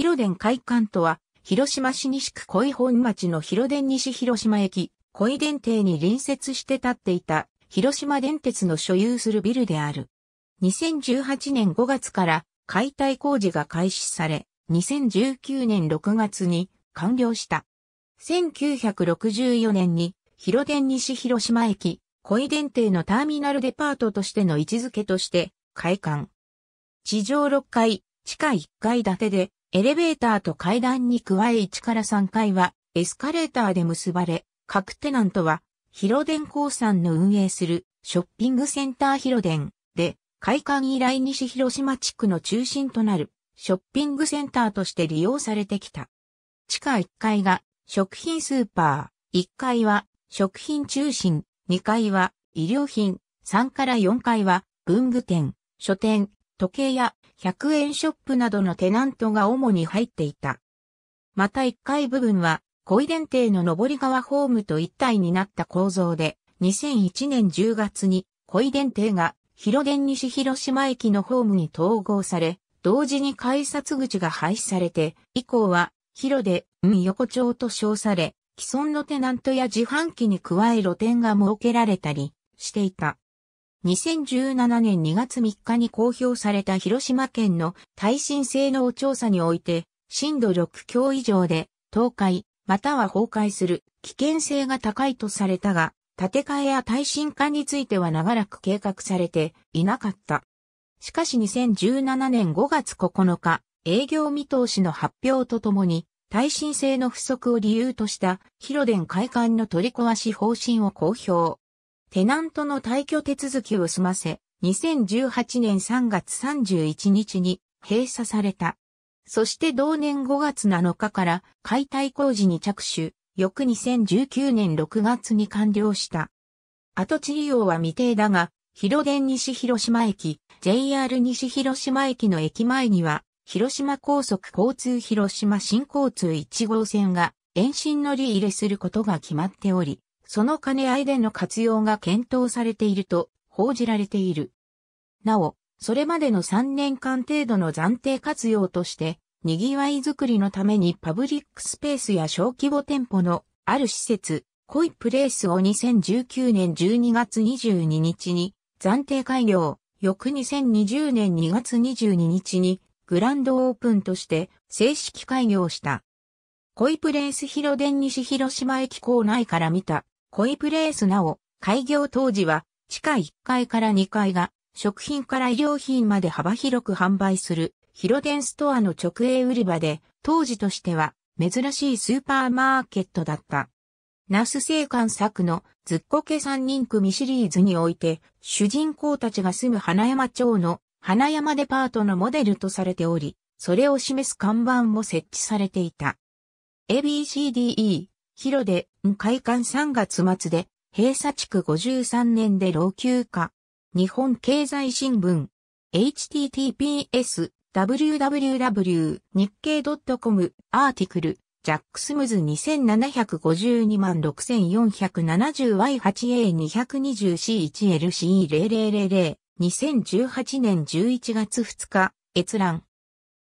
広電会館とは、広島市西区小井本町の広電西広島駅、小井電停に隣接して建っていた、広島電鉄の所有するビルである。2018年5月から解体工事が開始され、2019年6月に完了した。1964年に広電西広島駅、小井電停のターミナルデパートとしての位置づけとして開館。地上6階、地下1階建てでエレベーターと階段に加え1から3階はエスカレーターで結ばれ、各テナントは広電さんの運営するショッピングセンター広電で開館以来西広島地区の中心となるショッピングセンターとして利用されてきた。地下1階が食品スーパー、1階は食品中心、2階は医療品、3から4階は文具店、書店、時計や100円ショップなどのテナントが主に入っていた。また1階部分は、小井電停の上り側ホームと一体になった構造で、2001年10月に小井電停が広電西広島駅のホームに統合され、同時に改札口が廃止されて、以降は広で、うん横丁と称され、既存のテナントや自販機に加え露店が設けられたりしていた。2017年2月3日に公表された広島県の耐震性能調査において、震度6強以上で倒壊、または崩壊する危険性が高いとされたが、建て替えや耐震化については長らく計画されていなかった。しかし2017年5月9日、営業見通しの発表とともに、耐震性の不足を理由とした広電開館の取り壊し方針を公表。テナントの退去手続きを済ませ、2018年3月31日に閉鎖された。そして同年5月7日から解体工事に着手、翌2019年6月に完了した。跡地利用は未定だが、広電西広島駅、JR 西広島駅の駅前には、広島高速交通広島新交通1号線が延伸乗り入れすることが決まっており、その兼ね合いでの活用が検討されていると報じられている。なお、それまでの3年間程度の暫定活用として、賑わいづくりのためにパブリックスペースや小規模店舗のある施設、コイプレイスを2019年12月22日に暫定開業、翌2020年2月22日にグランドオープンとして正式開業した。コイプレイス広電西広島駅構内から見たコイプレースなお、開業当時は、地下1階から2階が、食品から衣料品まで幅広く販売する、ヒロデンストアの直営売り場で、当時としては、珍しいスーパーマーケットだった。ナス生館作のずっこけ三人組シリーズにおいて、主人公たちが住む花山町の花山デパートのモデルとされており、それを示す看板も設置されていた。ABCDE 広で、開館3月末で、閉鎖地区53年で老朽化。日本経済新聞。https www 日経 .com アーティクルジャックスムズ2752万 6470Y8A220C1LC0000 2018年11月2日閲覧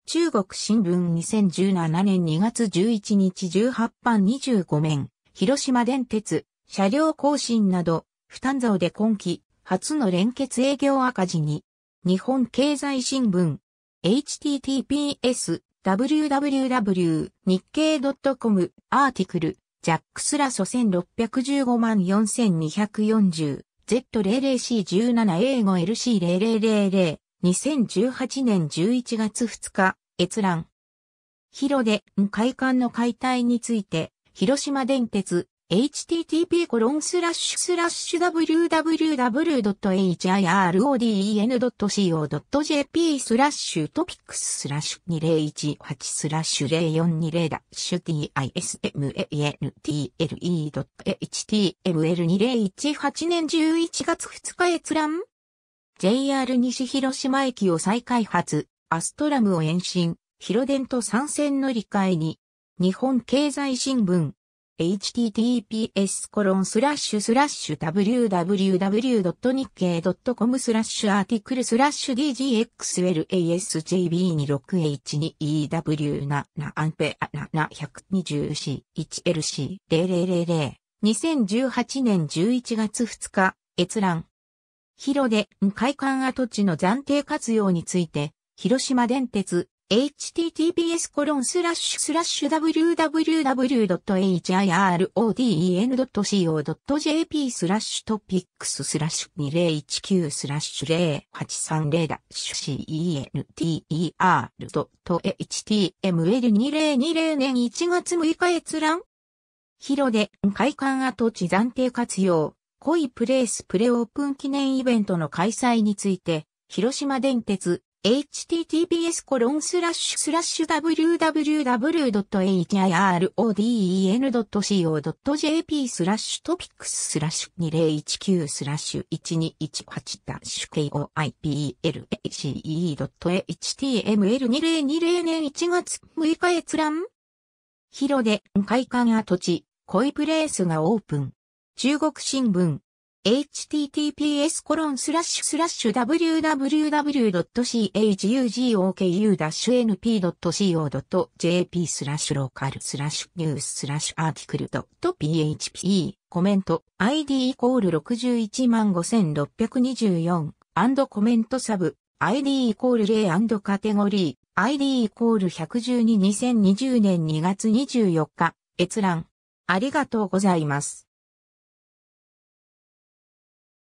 中国新聞2017年2月11日18版25面、広島電鉄、車両更新など、負担増で今期、初の連結営業赤字に、日本経済新聞、https, www, 日経 .com, アーティクル、ジャックスラソ1615万 4240Z00C17A5LC0000 2018年11月2日、閲覧。広で、会館の解体について、広島電鉄、http://www.hirod.co.jp スラッシュトピックススラッシュ2018スラッシュ0420 tismantle.html2018 年11月2日閲覧 JR 西広島駅を再開発、アストラムを延伸、広電と参戦乗り換えに、日本経済新聞、https コロンスラッシュスラッシュ www.nikkei.com スラッシュアーティクルスラッシュ dgxlasjb26h2ew7 アンペア 724-1lc0000 2018年11月2日閲覧広で海岸跡地の暫定活用について、広島電鉄 https コロンスラッシュスラッシュ www.hirden.co.jp o スラッシュトピックススラッシュ2019スラッシュ0830ダッシュ center.html2020 年1月6日閲覧広で海岸跡地暫定活用コイプレイスプレオープン記念イベントの開催について、広島電鉄 https コロンスラッシュスラッシュ www.hirden.co.jp o スラッシュトピックススラッシュ2019スラッシュ1218ダッシュ koiplace.html2020 年1月6日閲覧広で会館跡地恋プレイスがオープン。中国新聞 https www.chugok-np.co.jp u スラッシュローカルスラッシュニューススラッシュアーティクルと .php コメント ID イコール615,624アンドコメントサブ ID イコール0カテゴリー ID イコール1122020年2月24日閲覧ありがとうございます。